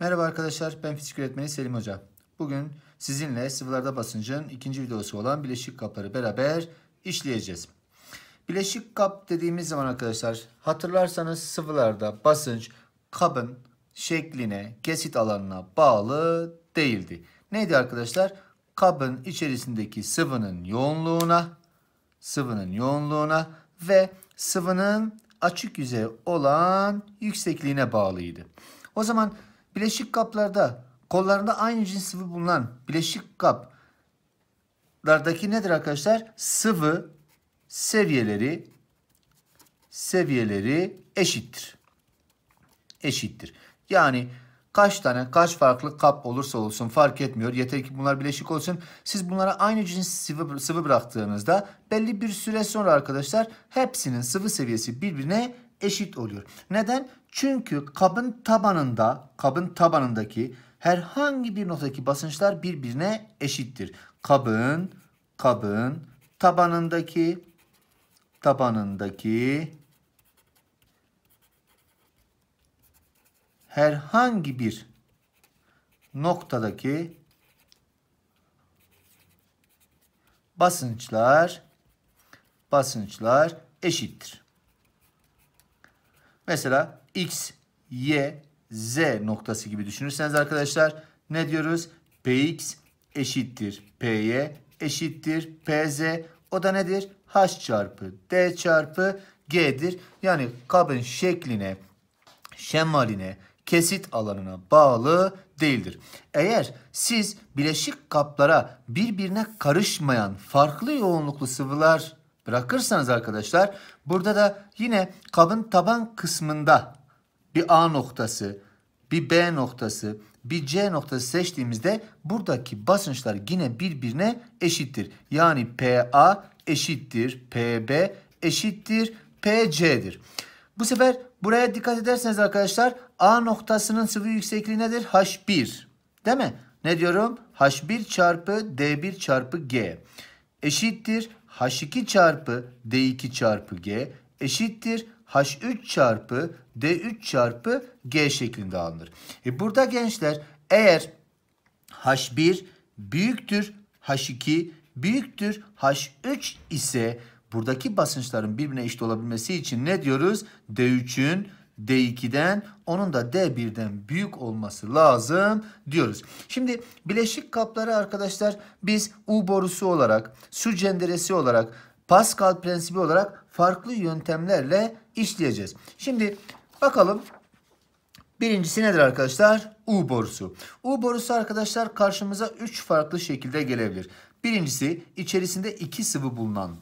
Merhaba arkadaşlar, ben fizik öğretmeni Selim Hoca. Bugün sizinle sıvılarda basıncın ikinci videosu olan bileşik kapları beraber işleyeceğiz. Bileşik kap dediğimiz zaman arkadaşlar, hatırlarsanız sıvılarda basınç kabın şekline, kesit alanına bağlı değildi. Neydi arkadaşlar? Kabın içerisindeki sıvının yoğunluğuna, sıvının yoğunluğuna ve sıvının açık yüzey olan yüksekliğine bağlıydı. O zaman Bileşik kaplarda kollarında aynı cins sıvı bulunan bileşik kaplardaki nedir arkadaşlar? Sıvı seviyeleri seviyeleri eşittir. Eşittir. Yani kaç tane kaç farklı kap olursa olsun fark etmiyor. Yeter ki bunlar bileşik olsun. Siz bunlara aynı cins sıvı, sıvı bıraktığınızda belli bir süre sonra arkadaşlar hepsinin sıvı seviyesi birbirine eşit oluyor. Neden? Çünkü kabın tabanında, kabın tabanındaki herhangi bir noktadaki basınçlar birbirine eşittir. Kabın, kabın tabanındaki, tabanındaki herhangi bir noktadaki basınçlar basınçlar eşittir. Mesela x, y, z noktası gibi düşünürseniz arkadaşlar ne diyoruz? px eşittir py eşittir pz. O da nedir? h çarpı d çarpı g'dir. Yani kabın şekline, şemaline, kesit alanına bağlı değildir. Eğer siz bileşik kaplara birbirine karışmayan farklı yoğunluklu sıvılar bırakırsanız arkadaşlar burada da yine kabın taban kısmında bir A noktası, bir B noktası, bir C noktası seçtiğimizde buradaki basınçlar yine birbirine eşittir. Yani PA eşittir PB eşittir PC'dir. Bu sefer buraya dikkat ederseniz arkadaşlar A noktasının sıvı yüksekliği nedir? H1 değil mi? Ne diyorum? H1 çarpı D1 çarpı G eşittir H2 çarpı D2 çarpı G eşittir H3 çarpı D3 çarpı G şeklinde alınır. E burada gençler eğer H1 büyüktür H2 büyüktür H3 ise buradaki basınçların birbirine eşit olabilmesi için ne diyoruz? D3'ün D2'den onun da D1'den büyük olması lazım diyoruz. Şimdi bileşik kapları arkadaşlar biz U borusu olarak, su cenderesi olarak, Pascal prensibi olarak farklı yöntemlerle işleyeceğiz. Şimdi bakalım Birincisi nedir arkadaşlar? U borusu. U borusu arkadaşlar karşımıza 3 farklı şekilde gelebilir. Birincisi içerisinde 2 sıvı bulunan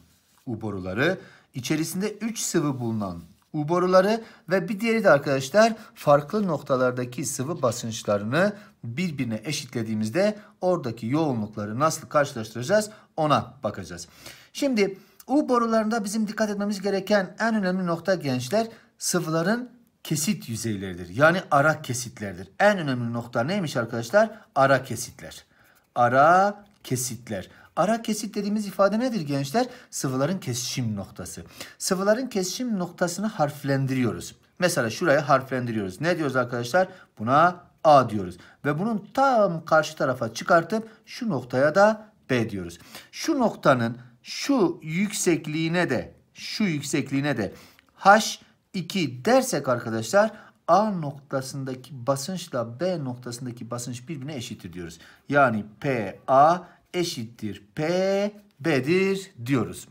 U boruları, içerisinde 3 sıvı bulunan U boruları ve bir diğeri de arkadaşlar farklı noktalardaki sıvı basınçlarını birbirine eşitlediğimizde oradaki yoğunlukları nasıl karşılaştıracağız ona bakacağız. Şimdi U borularında bizim dikkat etmemiz gereken en önemli nokta gençler sıvıların kesit yüzeyleridir. Yani ara kesitlerdir. En önemli nokta neymiş arkadaşlar? Ara kesitler. Ara kesitler. Ara kesit dediğimiz ifade nedir gençler? Sıvıların kesişim noktası. Sıvıların kesişim noktasını harflendiriyoruz. Mesela şurayı harflendiriyoruz. Ne diyoruz arkadaşlar? Buna A diyoruz. Ve bunun tam karşı tarafa çıkartıp şu noktaya da B diyoruz. Şu noktanın şu yüksekliğine de şu yüksekliğine de H2 dersek arkadaşlar A noktasındaki basınçla B noktasındaki basınç birbirine eşittir diyoruz. Yani PA eşittir P B'dir diyoruz.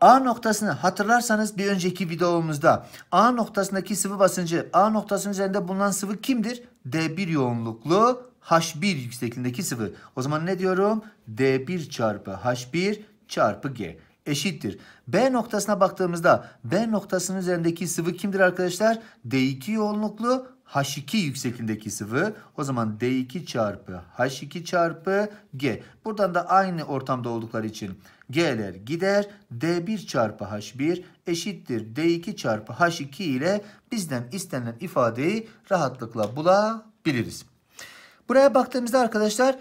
A noktasını hatırlarsanız bir önceki videomuzda A noktasındaki sıvı basıncı A noktasının üzerinde bulunan sıvı kimdir? D1 yoğunluklu H1 yüksekliğindeki sıvı. O zaman ne diyorum? D1 çarpı H1 çarpı G eşittir. B noktasına baktığımızda B noktasının üzerindeki sıvı kimdir arkadaşlar? D2 yoğunluklu H2 yüksekliğindeki sıvı. O zaman D2 çarpı H2 çarpı G. Buradan da aynı ortamda oldukları için G'ler gider. D1 çarpı H1 eşittir D2 çarpı H2 ile bizden istenilen ifadeyi rahatlıkla bulabiliriz. Buraya baktığımızda arkadaşlar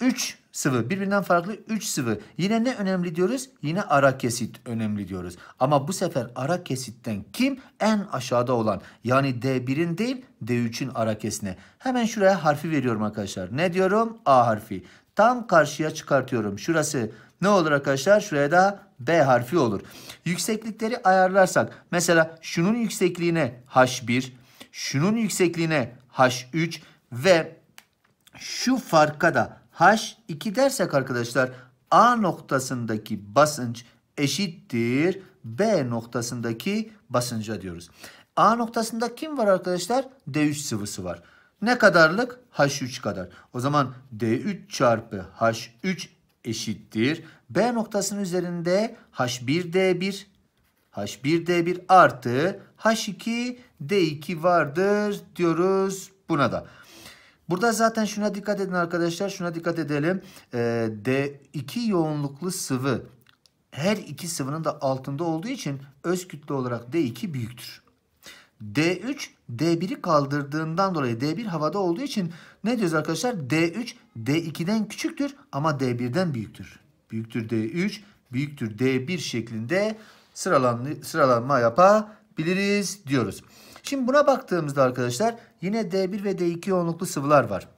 3 sıvı. Birbirinden farklı 3 sıvı. Yine ne önemli diyoruz? Yine ara kesit önemli diyoruz. Ama bu sefer ara kesitten kim? En aşağıda olan. Yani D1'in değil D3'ün ara kesine. Hemen şuraya harfi veriyorum arkadaşlar. Ne diyorum? A harfi. Tam karşıya çıkartıyorum. Şurası ne olur arkadaşlar? Şuraya da B harfi olur. Yükseklikleri ayarlarsak. Mesela şunun yüksekliğine H1, şunun yüksekliğine H3 ve şu farka da H2 dersek arkadaşlar A noktasındaki basınç eşittir B noktasındaki basınca diyoruz. A noktasında kim var arkadaşlar? D3 sıvısı var. Ne kadarlık? H3 kadar. O zaman D3 çarpı H3 eşittir. B noktasının üzerinde H1D1 H1D1 artı H2D2 vardır diyoruz buna da. Burada zaten şuna dikkat edin arkadaşlar. Şuna dikkat edelim. Ee, D2 yoğunluklu sıvı her iki sıvının da altında olduğu için öz kütle olarak D2 büyüktür. D3 D1'i kaldırdığından dolayı D1 havada olduğu için ne diyoruz arkadaşlar? D3 D2'den küçüktür ama D1'den büyüktür. Büyüktür D3, büyüktür D1 şeklinde sıralanma yapabiliriz diyoruz. Şimdi buna baktığımızda arkadaşlar yine D1 ve D2 yoğunluklu sıvılar var.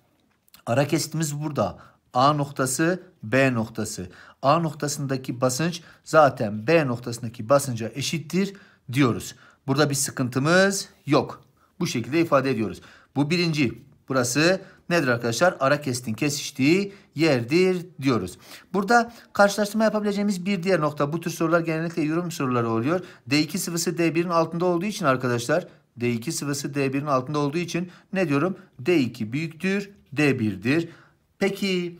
Ara kesitimiz burada. A noktası B noktası. A noktasındaki basınç zaten B noktasındaki basınca eşittir diyoruz. Burada bir sıkıntımız yok. Bu şekilde ifade ediyoruz. Bu birinci. Burası nedir arkadaşlar? Ara kestin kesiştiği yerdir diyoruz. Burada karşılaştırma yapabileceğimiz bir diğer nokta. Bu tür sorular genellikle yorum soruları oluyor. D2 sıvısı D1'in altında olduğu için arkadaşlar D2 sıvısı D1'in altında olduğu için ne diyorum? D2 büyüktür, D1'dir. Peki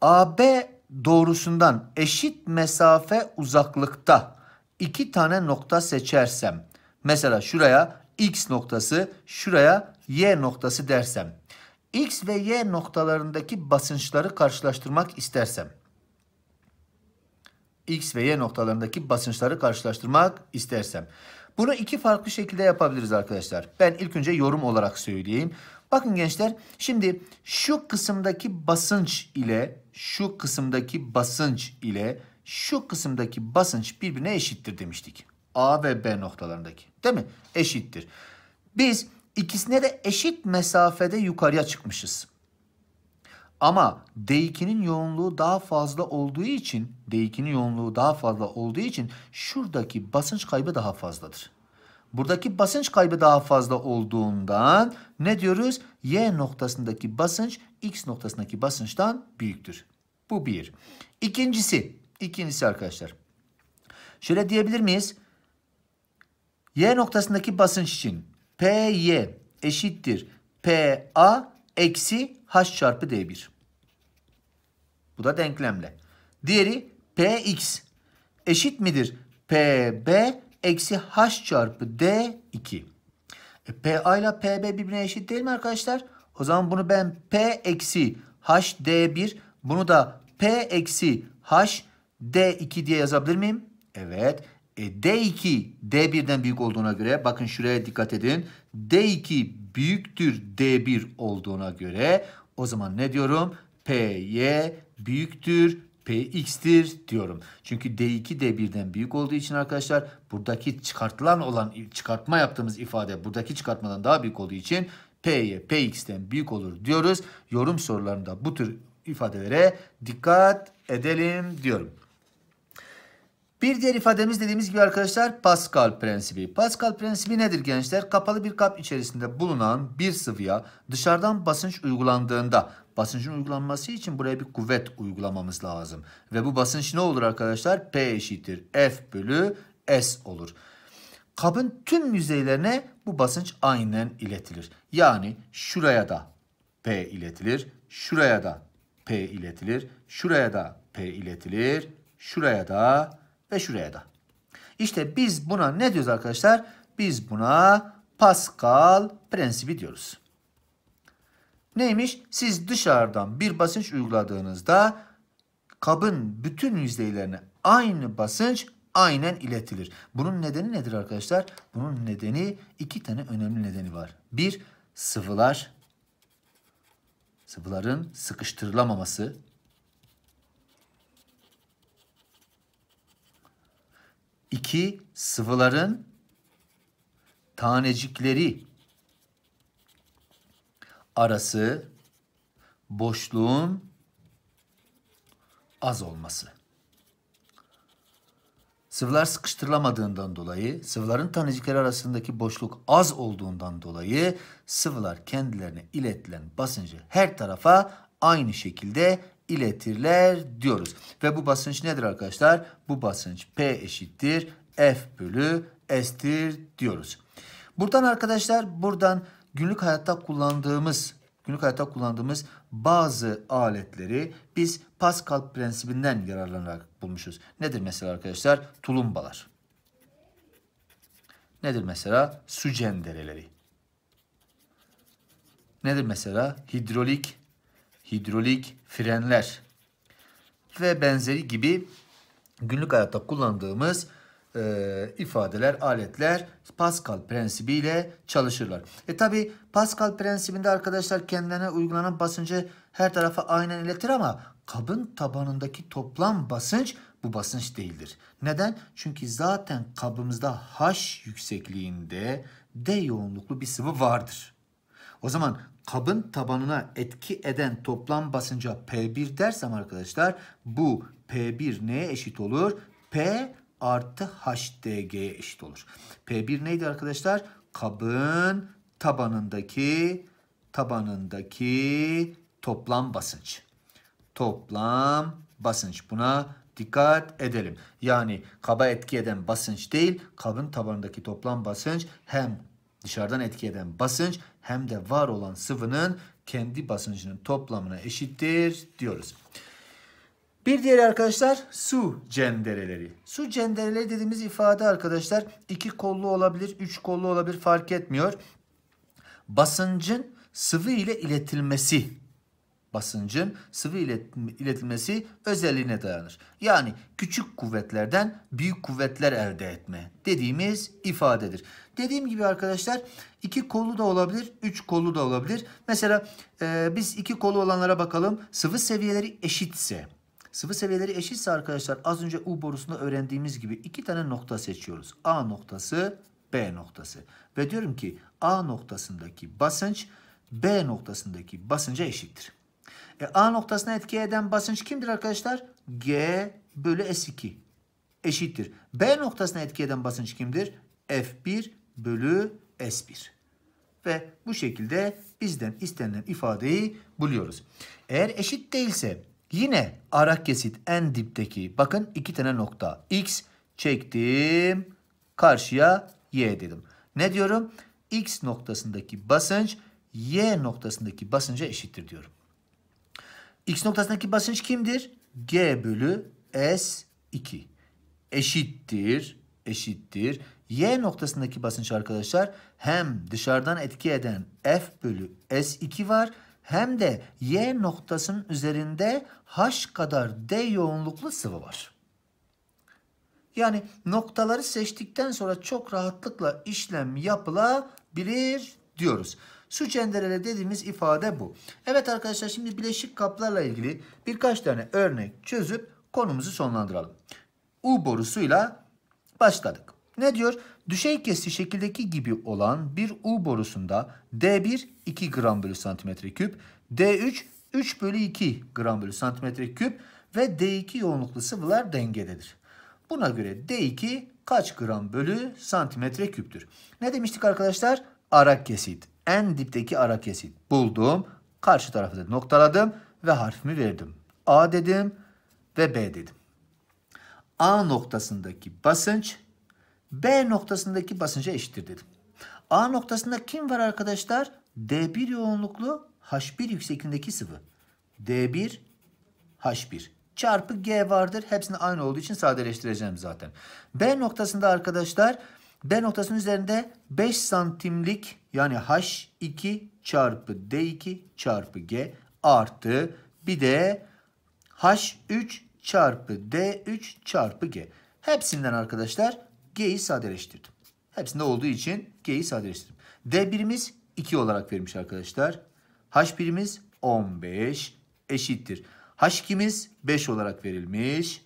AB doğrusundan eşit mesafe uzaklıkta iki tane nokta seçersem mesela şuraya X noktası, şuraya Y noktası dersem X ve Y noktalarındaki basınçları karşılaştırmak istersem X ve Y noktalarındaki basınçları karşılaştırmak istersem bunu iki farklı şekilde yapabiliriz arkadaşlar. Ben ilk önce yorum olarak söyleyeyim. Bakın gençler şimdi şu kısımdaki basınç ile şu kısımdaki basınç ile şu kısımdaki basınç birbirine eşittir demiştik. A ve B noktalarındaki değil mi? Eşittir. Biz ikisine de eşit mesafede yukarıya çıkmışız. Ama D2'nin yoğunluğu daha fazla olduğu için D2'nin yoğunluğu daha fazla olduğu için şuradaki basınç kaybı daha fazladır. Buradaki basınç kaybı daha fazla olduğundan ne diyoruz? Y noktasındaki basınç X noktasındaki basınçtan büyüktür. Bu bir. İkincisi, ikincisi arkadaşlar. Şöyle diyebilir miyiz? Y noktasındaki basınç için PY eşittir PA eksi h çarpı d1. Bu da denklemle. Diğeri px eşit midir? pb eksi h çarpı d2. E, PA ile PB birbirine eşit değil mi arkadaşlar? O zaman bunu ben P eksi d 1 bunu da P eksi d 2 diye yazabilir miyim? Evet. E, D2 D1'den büyük olduğuna göre bakın şuraya dikkat edin. D2 büyüktür D1 olduğuna göre o zaman ne diyorum? PY büyüktür Px'tir diyorum. Çünkü D2 D1'den büyük olduğu için arkadaşlar buradaki çıkartılan olan çıkartma yaptığımız ifade buradaki çıkartmadan daha büyük olduğu için py Px'ten büyük olur diyoruz. Yorum sorularında bu tür ifadelere dikkat edelim diyorum. Bir diğer ifademiz dediğimiz gibi arkadaşlar Pascal prensibi. Pascal prensibi nedir gençler? Kapalı bir kap içerisinde bulunan bir sıvıya dışarıdan basınç uygulandığında basıncın uygulanması için buraya bir kuvvet uygulamamız lazım. Ve bu basınç ne olur arkadaşlar? P eşittir F bölü S olur. Kabın tüm yüzeylerine bu basınç aynen iletilir. Yani şuraya da P iletilir, şuraya da P iletilir, şuraya da P iletilir, şuraya da ve şuraya da. İşte biz buna ne diyoruz arkadaşlar? Biz buna Pascal prensibi diyoruz. Neymiş? Siz dışarıdan bir basınç uyguladığınızda kabın bütün yüzeylerine aynı basınç aynen iletilir. Bunun nedeni nedir arkadaşlar? Bunun nedeni iki tane önemli nedeni var. Bir, sıvılar sıvıların sıkıştırılamaması İki sıvıların tanecikleri arası boşluğun az olması. Sıvılar sıkıştırılamadığından dolayı, sıvıların tanecikleri arasındaki boşluk az olduğundan dolayı sıvılar kendilerine iletilen basıncı her tarafa aynı şekilde iletirler diyoruz. Ve bu basınç nedir arkadaşlar? Bu basınç P eşittir F bölü S'tir diyoruz. Buradan arkadaşlar buradan günlük hayatta kullandığımız günlük hayatta kullandığımız bazı aletleri biz Pascal prensibinden yararlanarak bulmuşuz. Nedir mesela arkadaşlar? Tulumbalar. Nedir mesela? Su cendereleri. Nedir mesela? Hidrolik hidrolik frenler ve benzeri gibi günlük hayatta kullandığımız e, ifadeler, aletler Pascal prensibiyle çalışırlar. E tabi Pascal prensibinde arkadaşlar kendilerine uygulanan basıncı her tarafa aynen iletir ama kabın tabanındaki toplam basınç bu basınç değildir. Neden? Çünkü zaten kabımızda H yüksekliğinde D yoğunluklu bir sıvı vardır. O zaman kabın tabanına etki eden toplam basınca P1 dersem arkadaşlar bu P1 neye eşit olur? P artı HDG'ye eşit olur. P1 neydi arkadaşlar? Kabın tabanındaki tabanındaki toplam basınç. Toplam basınç. Buna dikkat edelim. Yani kaba etki eden basınç değil, kabın tabanındaki toplam basınç hem dışarıdan etki eden basınç hem de var olan sıvının kendi basıncının toplamına eşittir diyoruz. Bir diğeri arkadaşlar su cendereleri. Su cendereleri dediğimiz ifade arkadaşlar iki kollu olabilir, üç kollu olabilir fark etmiyor. Basıncın sıvı ile iletilmesi basıncın sıvı iletilmesi özelliğine dayanır. Yani küçük kuvvetlerden büyük kuvvetler elde etme dediğimiz ifadedir. Dediğim gibi arkadaşlar iki kolu da olabilir, üç kolu da olabilir. Mesela e, biz iki kolu olanlara bakalım. Sıvı seviyeleri eşitse, sıvı seviyeleri eşitse arkadaşlar az önce U borusunda öğrendiğimiz gibi iki tane nokta seçiyoruz. A noktası, B noktası. Ve diyorum ki A noktasındaki basınç B noktasındaki basınca eşittir. E, A noktasına etki eden basınç kimdir arkadaşlar? G bölü S2 eşittir. B noktasına etki eden basınç kimdir? F1 bölü S1. Ve bu şekilde bizden istenilen ifadeyi buluyoruz. Eğer eşit değilse yine arak kesit en dipteki bakın iki tane nokta. X çektim karşıya Y dedim. Ne diyorum? X noktasındaki basınç Y noktasındaki basınca eşittir diyorum. X noktasındaki basınç kimdir? G bölü S2 eşittir eşittir Y noktasındaki basınç arkadaşlar hem dışarıdan etki eden F bölü S2 var hem de Y noktasının üzerinde H kadar D yoğunluklu sıvı var. Yani noktaları seçtikten sonra çok rahatlıkla işlem yapılabilir diyoruz. Su cenderele dediğimiz ifade bu. Evet arkadaşlar şimdi bileşik kaplarla ilgili birkaç tane örnek çözüp konumuzu sonlandıralım. U borusuyla başladık. Ne diyor? Düşey kesi şekildeki gibi olan bir U borusunda D1 2 gram bölü santimetre küp, D3 3 bölü 2 gram bölü santimetre küp ve D2 yoğunluklu sıvılar dengededir. Buna göre D2 kaç gram bölü santimetre küptür? Ne demiştik arkadaşlar? Ara kesit. En dipteki ara kesit. Buldum. Karşı tarafı da noktaladım ve harfimi verdim. A dedim ve B dedim. A noktasındaki basınç B noktasındaki basınca eşittir dedim. A noktasında kim var arkadaşlar? D1 yoğunluklu H1 yüksekliğindeki sıvı. D1 H1 çarpı G vardır. Hepsinin aynı olduğu için sadeleştireceğim zaten. B noktasında arkadaşlar B noktasının üzerinde 5 santimlik yani H2 çarpı D2 çarpı G artı bir de H3 çarpı D3 çarpı G. Hepsinden arkadaşlar G'yi sadeleştirdim. Hepsinde olduğu için G'yi sadeleştirdim. D birimiz 2 olarak vermiş arkadaşlar. H birimiz 15 eşittir. H2'miz 5 olarak verilmiş.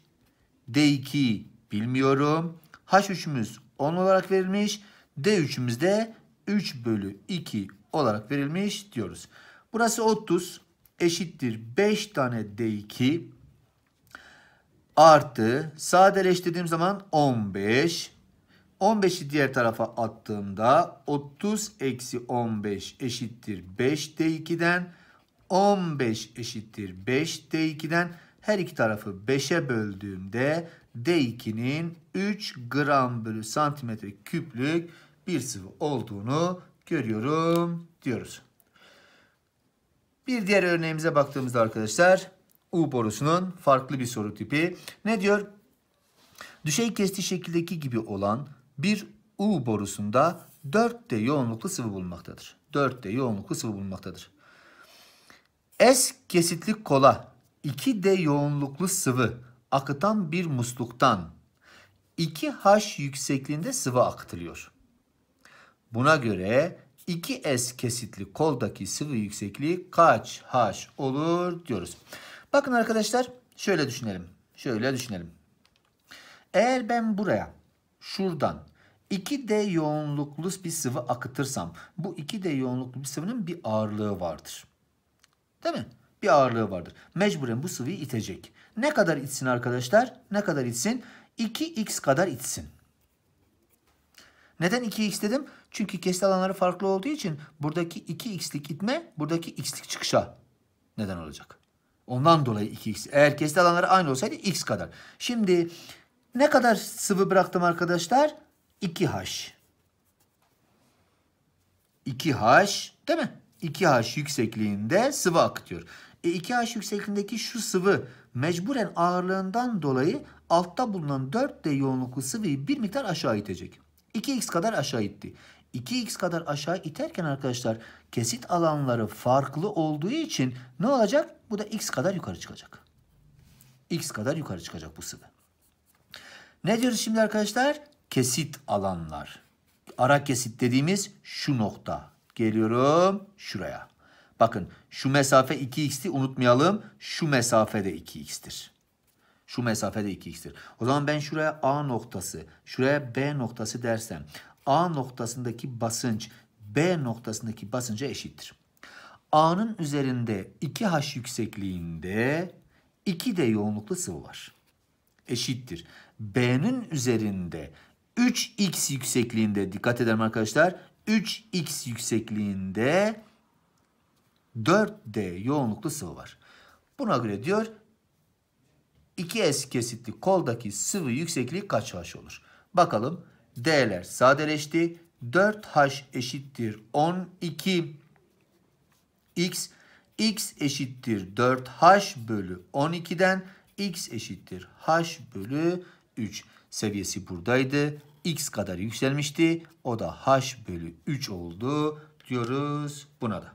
D2 bilmiyorum. H3'ümüz 10 olarak verilmiş. D3'ümüz de 3 bölü 2 olarak verilmiş diyoruz. Burası 30 eşittir 5 tane D2 artı sadeleştirdiğim zaman 15 15'i diğer tarafa attığımda 30 eksi 15 eşittir 5D2'den. 15 eşittir 5D2'den. Her iki tarafı 5'e böldüğümde D2'nin 3 gram bölü santimetre küplük bir sıvı olduğunu görüyorum diyoruz. Bir diğer örneğimize baktığımızda arkadaşlar U borusunun farklı bir soru tipi. Ne diyor? Düşey kesti şekildeki gibi olan bir U borusunda 4D yoğunluklu sıvı bulunmaktadır. 4D yoğunluklu sıvı bulunmaktadır. S kesitli kola 2D yoğunluklu sıvı akıtan bir musluktan 2H yüksekliğinde sıvı akıtılıyor. Buna göre 2S kesitli koldaki sıvı yüksekliği kaç H olur diyoruz. Bakın arkadaşlar şöyle düşünelim. Şöyle düşünelim. Eğer ben buraya şuradan 2D yoğunluklu bir sıvı akıtırsam bu 2D yoğunluklu bir sıvının bir ağırlığı vardır. Değil mi? Bir ağırlığı vardır. Mecburen bu sıvıyı itecek. Ne kadar itsin arkadaşlar? Ne kadar itsin? 2x kadar itsin. Neden 2x dedim? Çünkü kesit alanları farklı olduğu için buradaki 2x'lik itme buradaki x'lik çıkışa neden olacak. Ondan dolayı 2x. Eğer kesit alanları aynı olsaydı x kadar. Şimdi ne kadar sıvı bıraktım arkadaşlar? 2H. 2H değil mi? 2H yüksekliğinde sıvı akıtıyor. E 2H yüksekliğindeki şu sıvı mecburen ağırlığından dolayı altta bulunan 4D yoğunluklu sıvıyı bir miktar aşağı itecek. 2X kadar aşağı itti. 2X kadar aşağı iterken arkadaşlar kesit alanları farklı olduğu için ne olacak? Bu da X kadar yukarı çıkacak. X kadar yukarı çıkacak bu sıvı. Ne diyoruz şimdi arkadaşlar? Kesit alanlar. Ara kesit dediğimiz şu nokta. Geliyorum şuraya. Bakın şu mesafe 2x'ti unutmayalım. Şu mesafe de 2x'tir. Şu mesafe de 2x'tir. O zaman ben şuraya A noktası, şuraya B noktası dersem A noktasındaki basınç B noktasındaki basınca eşittir. A'nın üzerinde 2H yüksekliğinde 2 de yoğunluklu sıvı var eşittir. B'nin üzerinde 3x yüksekliğinde dikkat edelim arkadaşlar. 3x yüksekliğinde 4D yoğunluklu sıvı var. Buna göre diyor 2S kesitli koldaki sıvı yüksekliği kaç H olur? Bakalım D'ler sadeleşti. 4H eşittir 12 X. X eşittir 4H bölü 12'den x eşittir h bölü 3 seviyesi buradaydı. x kadar yükselmişti. O da h bölü 3 oldu diyoruz buna da.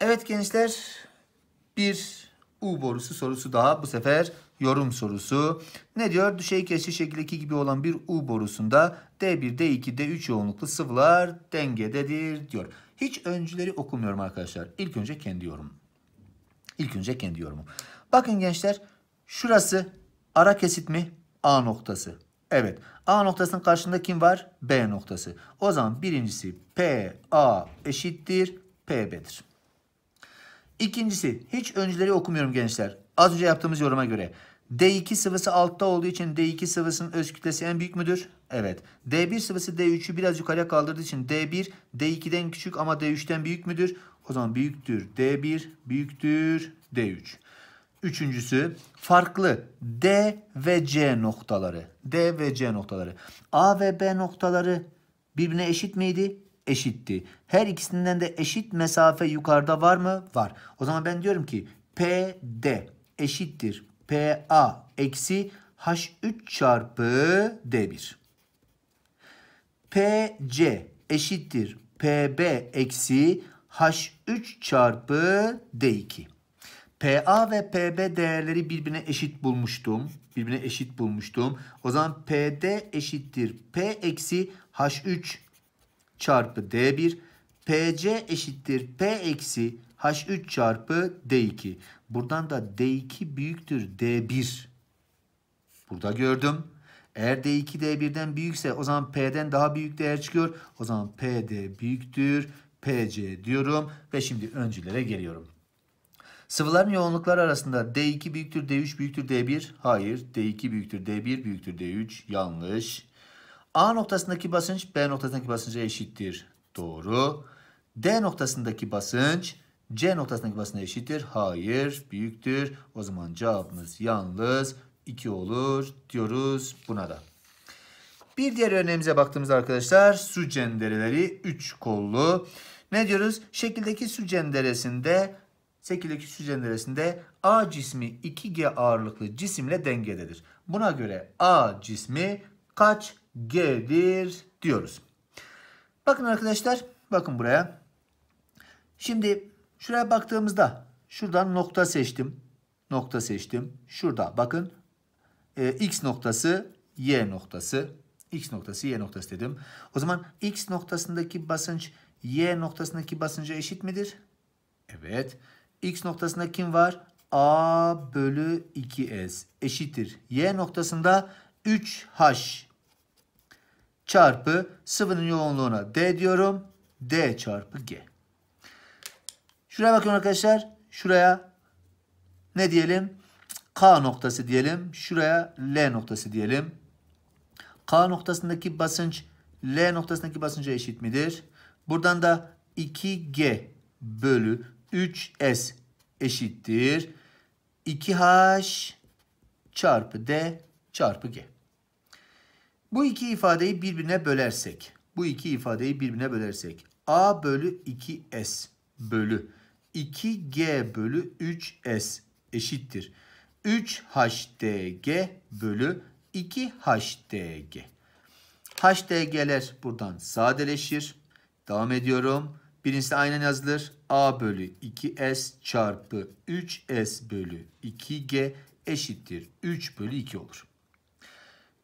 Evet gençler bir U borusu sorusu daha bu sefer yorum sorusu. Ne diyor? Düşey kesişi şekildeki gibi olan bir U borusunda D1, D2, D3 yoğunluklu sıvılar dengededir diyor. Hiç öncüleri okumuyorum arkadaşlar. İlk önce kendi yorumum. İlk önce kendi yorumum. Bakın gençler şurası ara kesit mi? A noktası. Evet. A noktasının karşında kim var? B noktası. O zaman birincisi PA eşittir PB'dir. İkincisi hiç önceleri okumuyorum gençler. Az önce yaptığımız yoruma göre. D2 sıvısı altta olduğu için D2 sıvısının öz kütlesi en büyük müdür? Evet. D1 sıvısı D3'ü biraz yukarıya kaldırdığı için D1 D2'den küçük ama D3'ten büyük müdür? O zaman büyüktür D1 büyüktür D3. Üçüncüsü farklı D ve C noktaları. D ve C noktaları. A ve B noktaları birbirine eşit miydi? Eşitti. Her ikisinden de eşit mesafe yukarıda var mı? Var. O zaman ben diyorum ki PD eşittir PA eksi H3 çarpı D1. PC eşittir PB eksi H3 çarpı D2. PA ve PB değerleri birbirine eşit bulmuştum. Birbirine eşit bulmuştum. O zaman PD eşittir P eksi H3 çarpı D1. PC eşittir P eksi H3 çarpı D2. Buradan da D2 büyüktür D1. Burada gördüm. Eğer D2 D1'den büyükse o zaman P'den daha büyük değer çıkıyor. O zaman PD büyüktür PC diyorum ve şimdi öncülere geliyorum. Sıvıların yoğunlukları arasında D2 büyüktür D3 büyüktür D1. Hayır. D2 büyüktür D1 büyüktür D3. Yanlış. A noktasındaki basınç B noktasındaki basınca eşittir. Doğru. D noktasındaki basınç C noktasındaki basınca eşittir. Hayır. Büyüktür. O zaman cevabımız yalnız 2 olur diyoruz buna da. Bir diğer örneğimize baktığımızda arkadaşlar su cendereleri 3 kollu. Ne diyoruz? Şekildeki su cenderesinde şekildeki su cenderesinde A cismi 2G ağırlıklı cisimle dengededir. Buna göre A cismi kaç G'dir diyoruz. Bakın arkadaşlar bakın buraya. Şimdi şuraya baktığımızda şuradan nokta seçtim. Nokta seçtim. Şurada bakın e, X noktası Y noktası X noktası Y noktası dedim. O zaman X noktasındaki basınç Y noktasındaki basınca eşit midir? Evet. X noktasında kim var? A bölü 2S eşittir. Y noktasında 3H çarpı sıvının yoğunluğuna D diyorum. D çarpı G. Şuraya bakın arkadaşlar. Şuraya ne diyelim? K noktası diyelim. Şuraya L noktası diyelim. K noktasındaki basınç L noktasındaki basınca eşit midir? Buradan da 2G bölü 3S eşittir. 2H çarpı D çarpı G. Bu iki ifadeyi birbirine bölersek, bu iki ifadeyi birbirine bölersek A bölü 2S bölü 2G bölü 3S eşittir. 3HDG bölü 2 HDG. HDG'ler buradan sadeleşir. Devam ediyorum. Birincisi aynen yazılır. A bölü 2S çarpı 3S bölü 2G eşittir. 3 bölü 2 olur.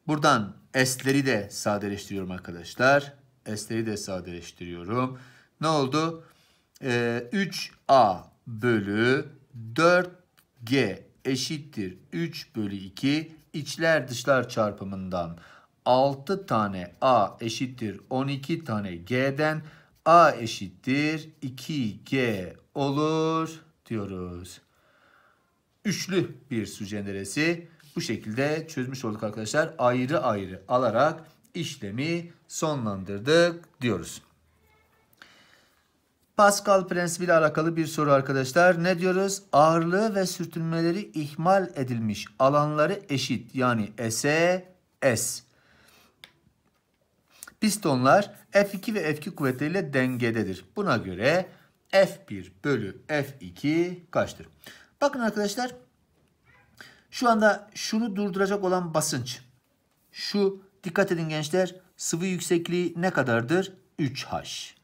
Buradan S'leri de sadeleştiriyorum arkadaşlar. S'leri de sadeleştiriyorum. Ne oldu? Ee, 3A bölü 4G eşittir 3 bölü 2 içler dışlar çarpımından 6 tane A eşittir 12 tane G'den A eşittir 2G olur diyoruz. Üçlü bir su jeneresi bu şekilde çözmüş olduk arkadaşlar. Ayrı ayrı alarak işlemi sonlandırdık diyoruz. Pascal prensibiyle alakalı bir soru arkadaşlar. Ne diyoruz? Ağırlığı ve sürtünmeleri ihmal edilmiş alanları eşit. Yani S'e S. Pistonlar F2 ve F2 kuvvetleriyle dengededir. Buna göre F1 bölü F2 kaçtır? Bakın arkadaşlar şu anda şunu durduracak olan basınç. Şu dikkat edin gençler sıvı yüksekliği ne kadardır? 3H.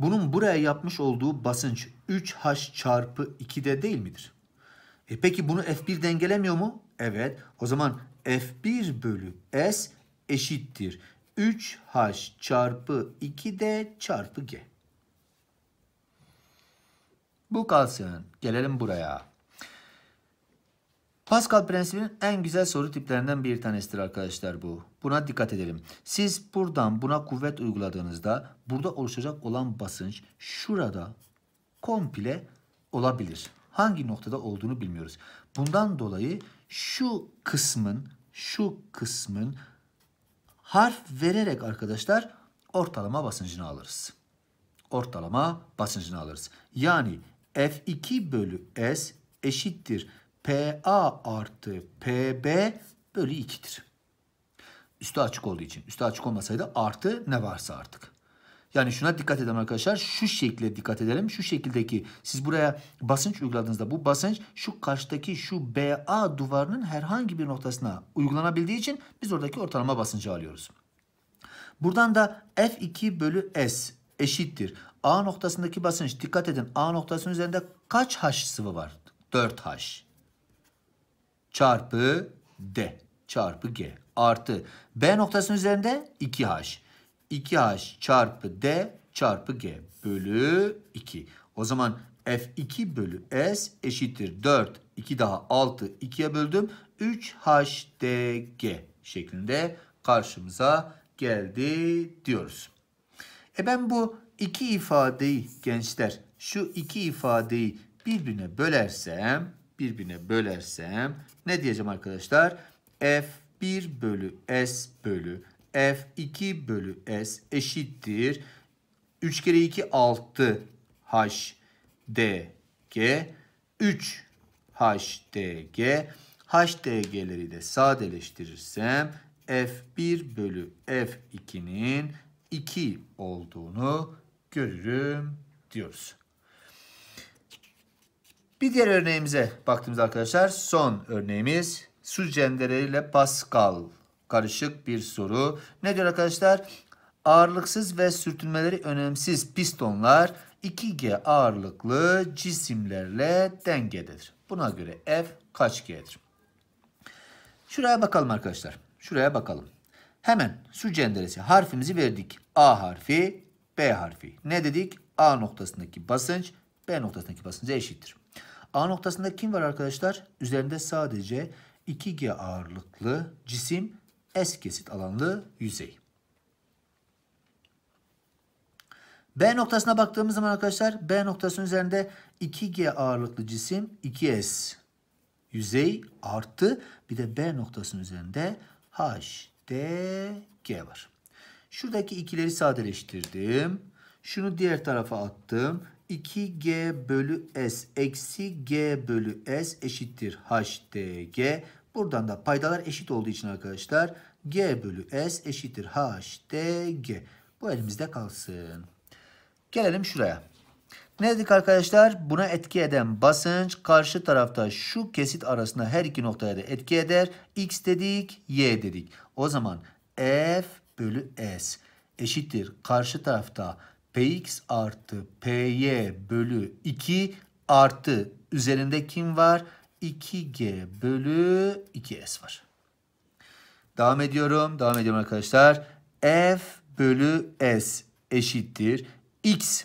Bunun buraya yapmış olduğu basınç 3H çarpı 2'de değil midir? E peki bunu F1 dengelemiyor mu? Evet. O zaman F1 bölü S eşittir. 3H çarpı 2D çarpı G. Bu kalsın. Gelelim buraya. Pascal prensibinin en güzel soru tiplerinden bir tanesidir arkadaşlar bu. Buna dikkat edelim. Siz buradan buna kuvvet uyguladığınızda burada oluşacak olan basınç şurada komple olabilir. Hangi noktada olduğunu bilmiyoruz. Bundan dolayı şu kısmın şu kısmın harf vererek arkadaşlar ortalama basıncını alırız. Ortalama basıncını alırız. Yani F2 bölü S eşittir PA artı PB bölü 2'dir. Üstü açık olduğu için. Üstü açık olmasaydı artı ne varsa artık. Yani şuna dikkat edelim arkadaşlar. Şu şekilde dikkat edelim. Şu şekildeki siz buraya basınç uyguladığınızda bu basınç şu karşıdaki şu BA duvarının herhangi bir noktasına uygulanabildiği için biz oradaki ortalama basıncı alıyoruz. Buradan da F2 bölü S eşittir. A noktasındaki basınç dikkat edin. A noktasının üzerinde kaç H sıvı var? 4H çarpı D çarpı G artı B noktasının üzerinde 2H. 2H çarpı D çarpı G bölü 2. O zaman F2 bölü S eşittir 4, 2 daha 6, 2'ye böldüm. 3HDG şeklinde karşımıza geldi diyoruz. E ben bu iki ifadeyi gençler şu iki ifadeyi birbirine bölersem birbirine bölersem ne diyeceğim arkadaşlar? F1 bölü S bölü F2 bölü S eşittir. 3 kere 2 6 H 3 H D de sadeleştirirsem F1 bölü F2'nin 2 olduğunu görürüm diyoruz. Bir diğer örneğimize baktığımızda arkadaşlar son örneğimiz su cendereyle Pascal karışık bir soru. Ne diyor arkadaşlar? Ağırlıksız ve sürtünmeleri önemsiz pistonlar 2G ağırlıklı cisimlerle dengededir. Buna göre F kaç G'dir? Şuraya bakalım arkadaşlar. Şuraya bakalım. Hemen su cenderesi harfimizi verdik. A harfi, B harfi. Ne dedik? A noktasındaki basınç, B noktasındaki basınca eşittir. A noktasında kim var arkadaşlar? Üzerinde sadece 2G ağırlıklı cisim S kesit alanlı yüzey. B noktasına baktığımız zaman arkadaşlar B noktasının üzerinde 2G ağırlıklı cisim 2S yüzey artı bir de B noktasının üzerinde HDG var. Şuradaki ikileri sadeleştirdim. Şunu diğer tarafa attım. 2G bölü S eksi G bölü S eşittir HDG. Buradan da paydalar eşit olduğu için arkadaşlar G bölü S eşittir HDG. Bu elimizde kalsın. Gelelim şuraya. Ne dedik arkadaşlar? Buna etki eden basınç karşı tarafta şu kesit arasında her iki noktaya da etki eder. X dedik, Y dedik. O zaman F bölü S eşittir karşı tarafta Px artı Py bölü 2 artı üzerinde kim var? 2G bölü 2S var. Devam ediyorum. Devam ediyorum arkadaşlar. F bölü S eşittir. X.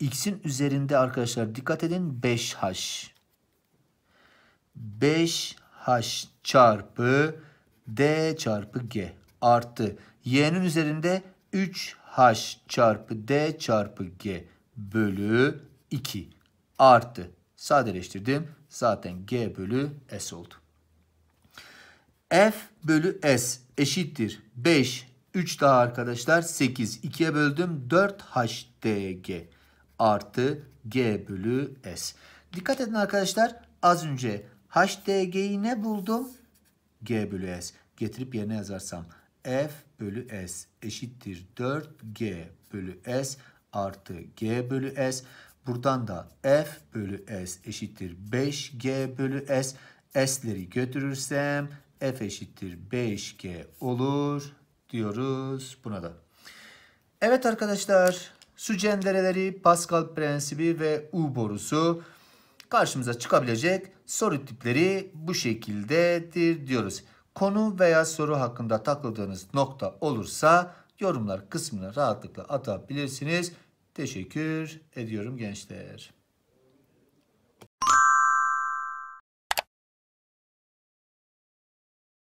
X'in üzerinde arkadaşlar dikkat edin 5H. 5H çarpı D çarpı G artı Y'nin üzerinde 3 H çarpı D çarpı G bölü 2 artı sadeleştirdim. Zaten G bölü S oldu. F bölü S eşittir 5 3 daha arkadaşlar 8 2'ye böldüm 4 HDG artı G bölü S. Dikkat edin arkadaşlar az önce HDG'yi ne buldum? G bölü S. Getirip yerine yazarsam f bölü s eşittir 4g bölü s artı g bölü s. Buradan da f bölü s eşittir 5g bölü s. S'leri götürürsem f eşittir 5g olur diyoruz buna da. Evet arkadaşlar su cendereleri, Pascal prensibi ve U borusu karşımıza çıkabilecek soru tipleri bu şekildedir diyoruz konu veya soru hakkında takıldığınız nokta olursa yorumlar kısmına rahatlıkla atabilirsiniz. Teşekkür ediyorum gençler.